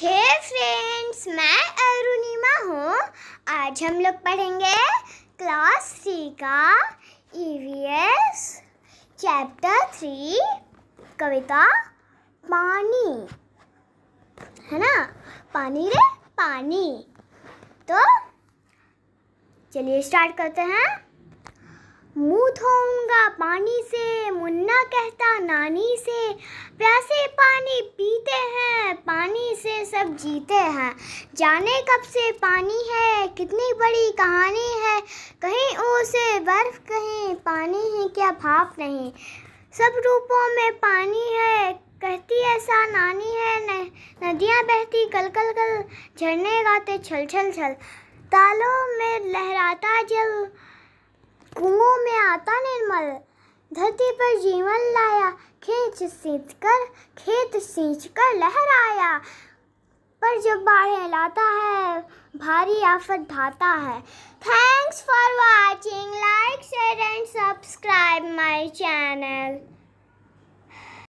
हे friends मैं अरुणिमा हूँ आज हम लोग पढ़ेंगे क्लास थ्री का ईवीएस चैप्टर थ्री कविता पानी है ना पानी रे पानी तो चलिए स्टार्ट करते हैं मुँह धोऊंगा पानी से मुन्ना कहता नानी से प्यासे पानी पीते से सब जीते हैं जाने कब से पानी है कितनी बड़ी कहानी है कहीं ओसे बर्फ कहीं पानी ही क्या भाप नहीं सब रूपों में पानी है कहती ऐसा नानी है नदियाँ बहती कल कल कल झरने गाते छल छल छल तालों में लहराता जल कुओं में आता निर्मल धरती पर जीवन लाया खेत सींच कर खेत सींच कर लहराया जब बाढ़ हिलाता है भारी आफत ढाता है thanks for watching like share and subscribe my channel